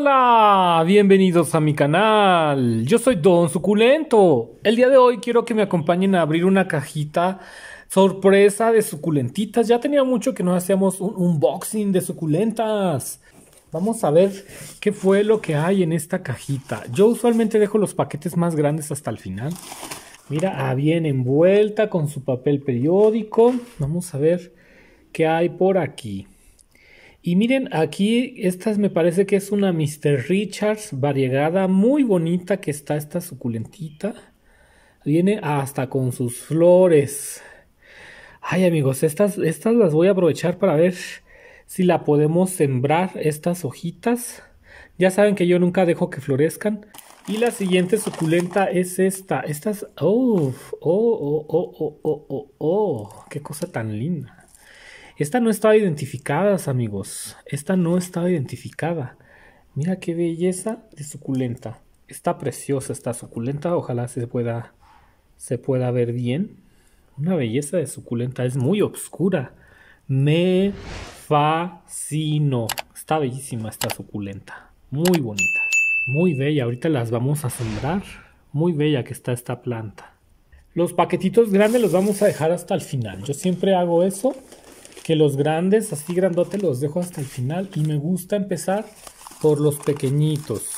Hola, bienvenidos a mi canal. Yo soy Don Suculento. El día de hoy quiero que me acompañen a abrir una cajita sorpresa de suculentitas. Ya tenía mucho que no hacíamos un unboxing de suculentas. Vamos a ver qué fue lo que hay en esta cajita. Yo usualmente dejo los paquetes más grandes hasta el final. Mira, ah, bien envuelta con su papel periódico. Vamos a ver qué hay por aquí. Y miren, aquí estas me parece que es una Mr. Richards variegada, muy bonita que está esta suculentita. Viene hasta con sus flores. Ay amigos, estas, estas las voy a aprovechar para ver si la podemos sembrar, estas hojitas. Ya saben que yo nunca dejo que florezcan. Y la siguiente suculenta es esta. Estas, ¡Oh! ¡Oh, oh, oh, oh, oh, oh! oh. qué cosa tan linda! Esta no estaba identificada, amigos. Esta no estaba identificada. Mira qué belleza de suculenta. Está preciosa, esta suculenta. Ojalá se pueda, se pueda ver bien. Una belleza de suculenta. Es muy oscura. Me fascino. Está bellísima esta suculenta. Muy bonita. Muy bella. Ahorita las vamos a sembrar. Muy bella que está esta planta. Los paquetitos grandes los vamos a dejar hasta el final. Yo siempre hago eso que los grandes, así grandote, los dejo hasta el final. Y me gusta empezar por los pequeñitos.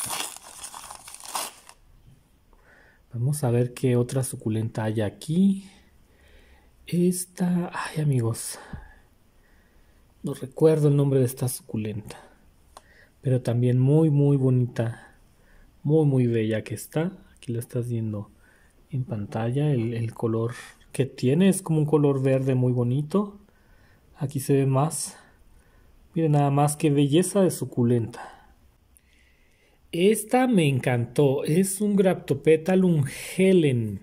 Vamos a ver qué otra suculenta hay aquí. Esta, ay amigos, no recuerdo el nombre de esta suculenta, pero también muy muy bonita, muy muy bella que está. Aquí la estás viendo en pantalla, el, el color que tiene es como un color verde muy bonito. Aquí se ve más. Miren nada más qué belleza de suculenta. Esta me encantó. Es un Graptopetalum helen.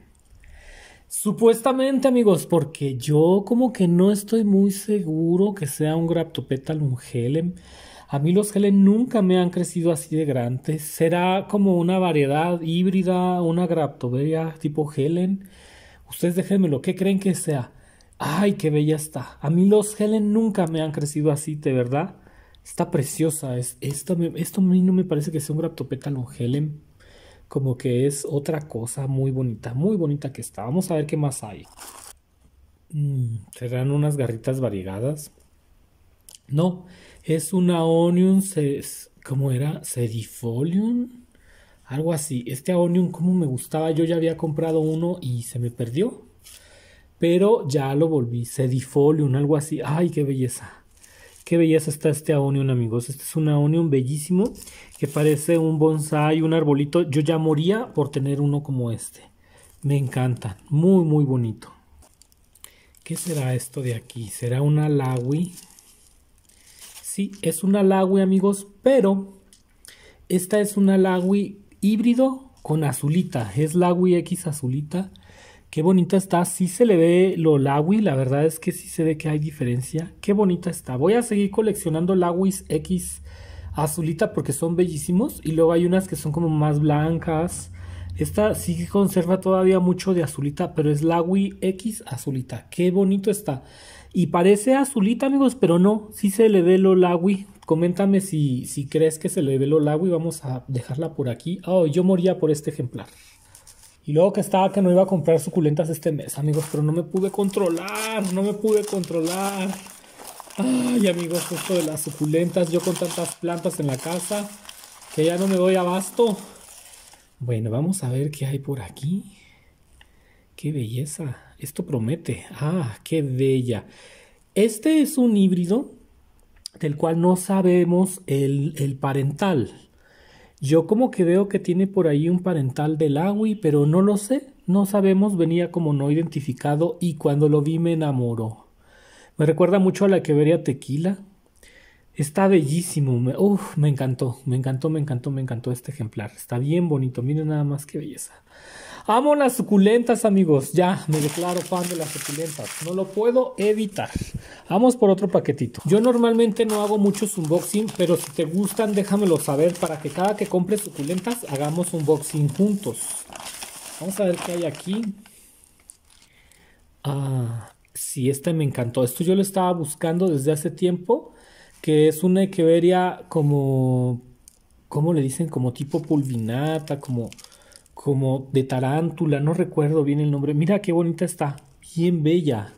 Supuestamente, amigos, porque yo como que no estoy muy seguro que sea un Graptopetalum helen. A mí los helen nunca me han crecido así de grandes. Será como una variedad híbrida, una Graptoberia tipo helen. Ustedes déjenmelo, ¿qué creen que sea? Ay, qué bella está. A mí los Helen nunca me han crecido así, de verdad. Está preciosa. esto, esto a mí no me parece que sea un graptopétalo Helen. Como que es otra cosa muy bonita, muy bonita que está. Vamos a ver qué más hay. Mm, ¿Serán unas garritas variegadas? No, es una Onion, ¿cómo era? Serifolium. Algo así. Este Onion, como me gustaba, yo ya había comprado uno y se me perdió pero ya lo volví un algo así. ¡Ay, qué belleza! Qué belleza está este aonion, amigos. Este es un aonion bellísimo que parece un bonsai, un arbolito. Yo ya moría por tener uno como este. Me encanta. Muy, muy bonito. ¿Qué será esto de aquí? ¿Será una lawi? Sí, es una lawi, amigos, pero esta es una lawi híbrido con azulita. Es lawi X azulita Qué bonita está, sí se le ve lo Lawi, la verdad es que sí se ve que hay diferencia. Qué bonita está. Voy a seguir coleccionando Lawis X azulita porque son bellísimos y luego hay unas que son como más blancas. Esta sí conserva todavía mucho de azulita, pero es Lawi X azulita. Qué bonito está. Y parece azulita, amigos, pero no, sí se le ve lo Lawi. Coméntame si, si crees que se le ve lo Lawi. Vamos a dejarla por aquí. Oh, yo moría por este ejemplar. Y luego que estaba que no iba a comprar suculentas este mes, amigos, pero no me pude controlar, no me pude controlar. Ay, amigos, esto de las suculentas, yo con tantas plantas en la casa, que ya no me doy abasto. Bueno, vamos a ver qué hay por aquí. Qué belleza. Esto promete. Ah, qué bella. Este es un híbrido del cual no sabemos el, el parental. Yo como que veo que tiene por ahí un parental del Agui, pero no lo sé, no sabemos, venía como no identificado y cuando lo vi me enamoró. Me recuerda mucho a la que vería Tequila, Está bellísimo. Me, me encantó, me encantó, me encantó, me encantó este ejemplar. Está bien bonito. Miren nada más qué belleza. Amo las suculentas, amigos. Ya, me declaro fan de las suculentas. No lo puedo evitar. Vamos por otro paquetito. Yo normalmente no hago muchos unboxing, pero si te gustan, déjamelo saber para que cada que compres suculentas hagamos unboxing juntos. Vamos a ver qué hay aquí. Ah, sí, este me encantó. Esto yo lo estaba buscando desde hace tiempo que es una echeveria como, ¿cómo le dicen? Como tipo pulvinata, como, como de tarántula, no recuerdo bien el nombre. Mira qué bonita está, bien bella.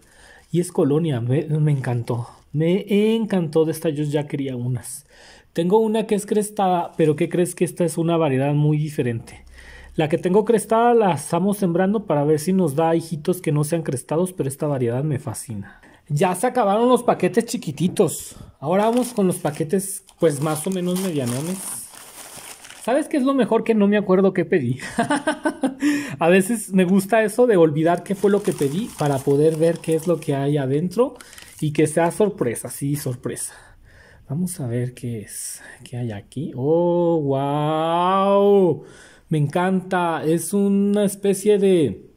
Y es colonia, me, encantó. Me encantó de esta, yo ya quería unas. Tengo una que es crestada, pero ¿qué crees que esta es una variedad muy diferente? La que tengo crestada la estamos sembrando para ver si nos da hijitos que no sean crestados, pero esta variedad me fascina. Ya se acabaron los paquetes chiquititos. Ahora vamos con los paquetes, pues más o menos medianones. ¿Sabes qué es lo mejor que no me acuerdo qué pedí? a veces me gusta eso de olvidar qué fue lo que pedí para poder ver qué es lo que hay adentro y que sea sorpresa, sí, sorpresa. Vamos a ver qué es, qué hay aquí. ¡Oh, wow! Me encanta, es una especie de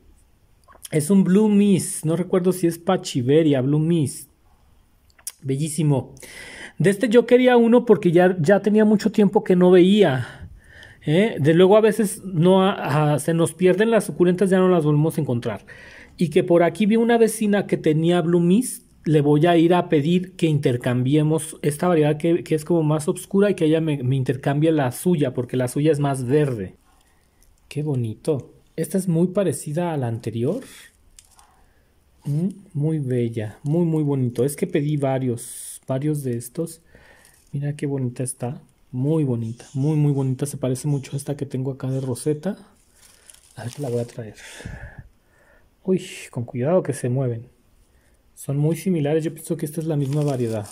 es un Blue Miss, no recuerdo si es Pachiveria, Blue Miss. Bellísimo. De este yo quería uno porque ya, ya tenía mucho tiempo que no veía. ¿eh? De luego a veces no, se nos pierden las suculentas, ya no las volvemos a encontrar. Y que por aquí vi una vecina que tenía Blue Miss, le voy a ir a pedir que intercambiemos esta variedad que, es como más oscura y que ella me, me intercambie la suya porque la suya es más verde. Qué bonito. Esta es muy parecida a la anterior. Mm, muy bella, muy muy bonito. Es que pedí varios, varios de estos. Mira qué bonita está. Muy bonita, muy muy bonita. Se parece mucho a esta que tengo acá de Rosetta. A ver, la voy a traer. Uy, con cuidado que se mueven. Son muy similares. Yo pienso que esta es la misma variedad.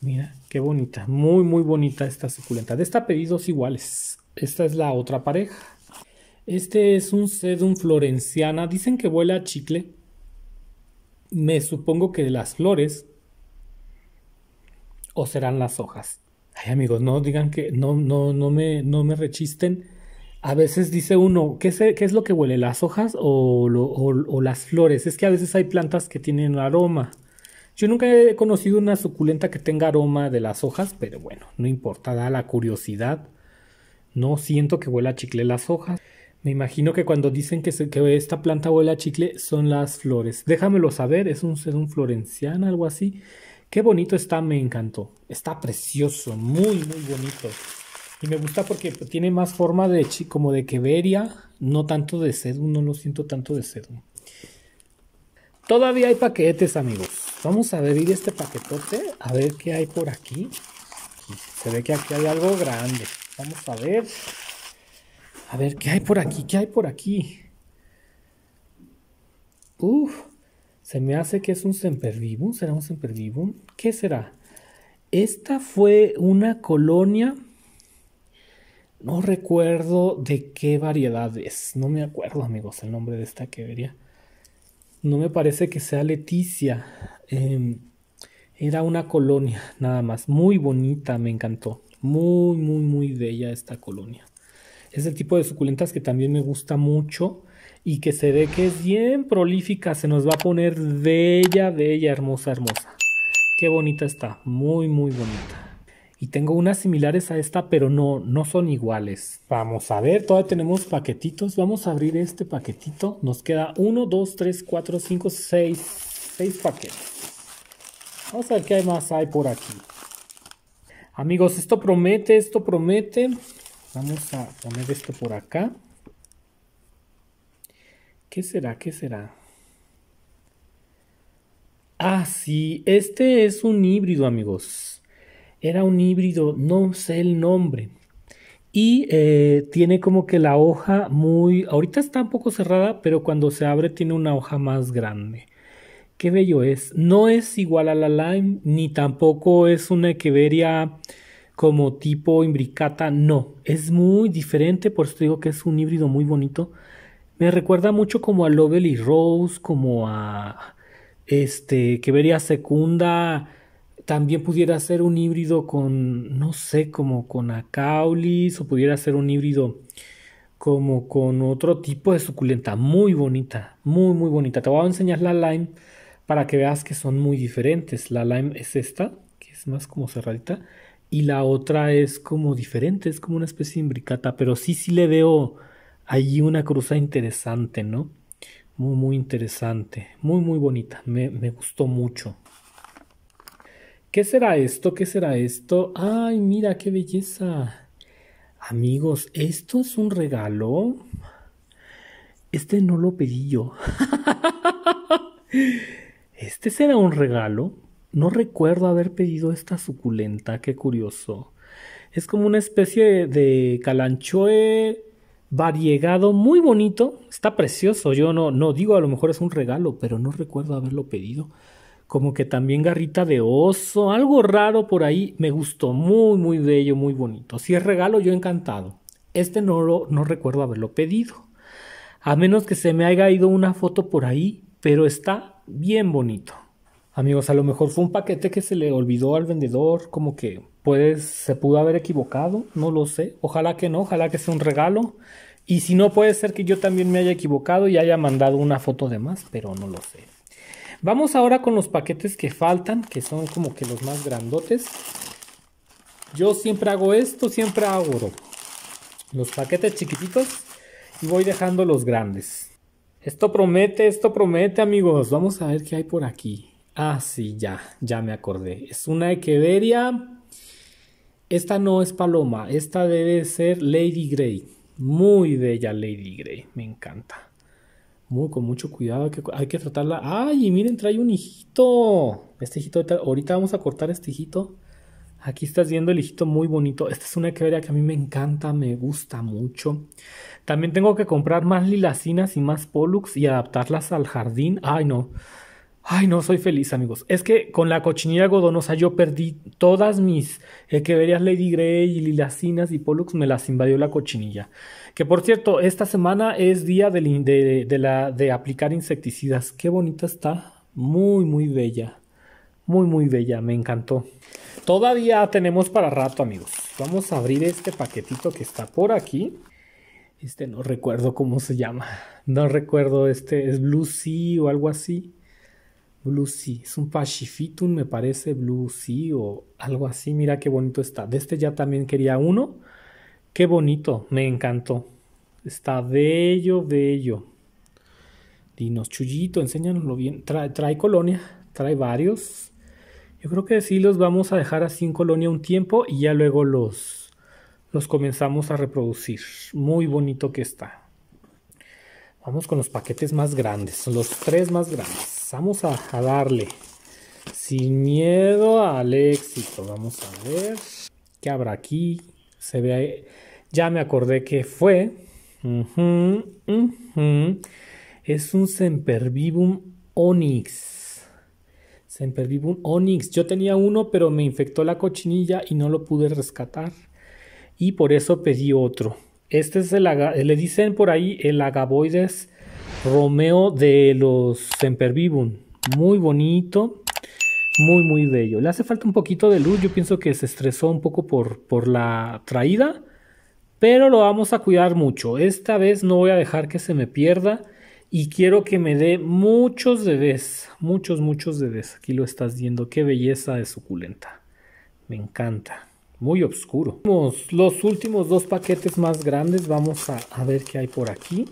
Mira, qué bonita. Muy, muy bonita esta suculenta. De esta pedí dos iguales. Esta es la otra pareja. Este es un sedum florenciana. Dicen que huele a chicle. Me supongo que las flores o serán las hojas. Ay, amigos, no digan que no, no, no me, no me rechisten. A veces dice uno, ¿qué, qué es lo que huele? ¿Las hojas o, o, las flores? Es que a veces hay plantas que tienen aroma. Yo nunca he conocido una suculenta que tenga aroma de las hojas, pero bueno, no importa, da la curiosidad. No siento que huela a chicle las hojas. Me imagino que cuando dicen que, esta planta huele a chicle son las flores. Déjamelo saber, es un, sedum un florenciana, algo así. Qué bonito está, me encantó. Está precioso, muy, muy bonito. Y me gusta porque tiene más forma de como de queveria, no tanto de sedum, no lo siento tanto de sedum. Todavía hay paquetes, amigos. Vamos a abrir este paquetote, a ver qué hay por aquí. Se ve que aquí hay algo grande. Vamos a ver. A ver, ¿qué hay por aquí? ¿Qué hay por aquí? Uf, se me hace que es un sempervivum. ¿Será un sempervivum? ¿Qué será? Esta fue una colonia. No recuerdo de qué variedad es. No me acuerdo, amigos, el nombre de esta que vería. No me parece que sea Leticia. Em, era una colonia, nada más. Muy bonita, me encantó. Muy, muy, muy bella esta colonia. Es el tipo de suculentas que también me gusta mucho y que se ve que es bien prolífica. Se nos va a poner bella, bella, hermosa, hermosa. Qué bonita está, muy, muy bonita. Y tengo unas similares a esta, pero no, no son iguales. Vamos a ver, todavía tenemos paquetitos. Vamos a abrir este paquetito. Nos queda 1, 2, 3, 4, 5, 6, 6 paquetes. Vamos a ver qué más hay por aquí. Amigos, esto promete, esto promete. Vamos a poner esto por acá. ¿Qué será? ¿Qué será? Ah, sí, este es un híbrido, amigos. Era un híbrido, no sé el nombre. Y eh, tiene como que la hoja muy... Ahorita está un poco cerrada, pero cuando se abre tiene una hoja más grande. Qué bello es. No es igual a la lime, ni tampoco es una echeveria como tipo imbricata, no. Es muy diferente, por eso digo que es un híbrido muy bonito. Me recuerda mucho como a Lovely Rose, como a este, que vería Secunda. También pudiera ser un híbrido con, no sé, como con Acaulis, o pudiera ser un híbrido como con otro tipo de suculenta. Muy bonita, muy, muy bonita. Te voy a enseñar la lime para que veas que son muy diferentes. La lime es esta, que es más como cerradita y la otra es como diferente, es como una especie de imbricata, pero sí, sí le veo ahí una cruza interesante, ¿no? Muy, muy interesante, muy, muy bonita, me, me gustó mucho. ¿Qué será esto? ¿Qué será esto? ¡Ay, mira qué belleza! Amigos, ¿esto es un regalo? Este no lo pedí yo. ¿Este será un regalo? No recuerdo haber pedido esta suculenta, qué curioso. Es como una especie de, calanchoe variegado, muy bonito, está precioso. Yo no, no digo, a lo mejor es un regalo, pero no recuerdo haberlo pedido. Como que también garrita de oso, algo raro por ahí. Me gustó, muy, muy bello, muy bonito. Si es regalo, yo encantado. Este no, lo, no recuerdo haberlo pedido. A menos que se me haya ido una foto por ahí, pero está bien bonito. Amigos, a lo mejor fue un paquete que se le olvidó al vendedor, como que pues, se pudo haber equivocado, no lo sé. Ojalá que no, ojalá que sea un regalo. Y si no, puede ser que yo también me haya equivocado y haya mandado una foto de más, pero no lo sé. Vamos ahora con los paquetes que faltan, que son como que los más grandotes. Yo siempre hago esto, siempre hago los paquetes chiquititos y voy dejando los grandes. Esto promete, esto promete amigos. Vamos a ver qué hay por aquí. Ah, sí, ya, ya me acordé. Es una echeveria. Esta no es paloma, esta debe ser Lady Grey. Muy bella Lady Grey, me encanta. Muy con mucho cuidado, hay que, tratarla. ¡Ay! miren, trae un hijito. Este hijito, ahorita vamos a cortar este hijito. Aquí estás viendo el hijito muy bonito. Esta es una queveria que a mí me encanta, me gusta mucho. También tengo que comprar más lilacinas y más pollux y adaptarlas al jardín. Ay, no. Ay, no, soy feliz, amigos. Es que con la cochinilla godonosa yo perdí todas mis El eh, que verías Lady Grey y Lilacinas y Pollux, me las invadió la cochinilla. Que por cierto, esta semana es día de, de aplicar insecticidas. Qué bonita está. Muy, muy bella. Muy, muy bella. Me encantó. Todavía tenemos para rato, amigos. Vamos a abrir este paquetito que está por aquí. Este no recuerdo cómo se llama. No recuerdo, este es Blue Sea o algo así. Blue Sea. Es un Pachyphytum me parece, Blue Sea o algo así. Mira qué bonito está. De este ya también quería uno. Qué bonito, me encantó. Está bello, bello. Dinos, Chullito, enséñanoslo bien. Trae, colonia, trae varios. Yo creo que sí los vamos a dejar así en colonia un tiempo y ya luego los, los comenzamos a reproducir. Muy bonito que está. Vamos con los paquetes más grandes, los tres más grandes. Vamos a, darle. Sin miedo al éxito. Vamos a ver. ¿Qué habrá aquí? Se ve ahí. Ya me acordé que fue. Es un Sempervivum Onyx. Sempervivum Onyx. Yo tenía uno, pero me infectó la cochinilla y no lo pude rescatar. Y por eso pedí otro. Este es el, le dicen por ahí el Agavoides... Romeo de los Sempervivum. Muy bonito, muy, muy bello. Le hace falta un poquito de luz. Yo pienso que se estresó un poco por, por la traída, pero lo vamos a cuidar mucho. Esta vez no voy a dejar que se me pierda y quiero que me dé muchos bebés, muchos, muchos bebés. Aquí lo estás viendo. Qué belleza de suculenta. Me encanta. Muy oscuro. Los últimos dos paquetes más grandes. Vamos a, a ver qué hay por aquí.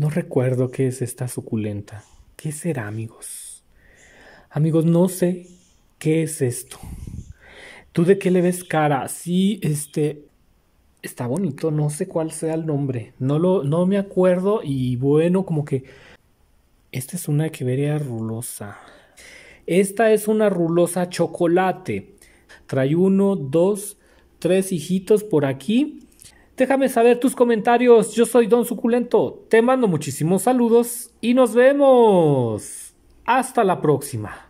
No recuerdo qué es esta suculenta. ¿Qué será, amigos? Amigos, no sé qué es esto. ¿Tú de qué le ves cara? Sí, este, está bonito, no sé cuál sea el nombre, no, lo, no me acuerdo y bueno, como que esta es una vería rulosa. Esta es una rulosa chocolate. Trae uno, dos, tres hijitos por aquí Déjame saber tus comentarios. Yo soy Don Suculento. Te mando muchísimos saludos y nos vemos. Hasta la próxima.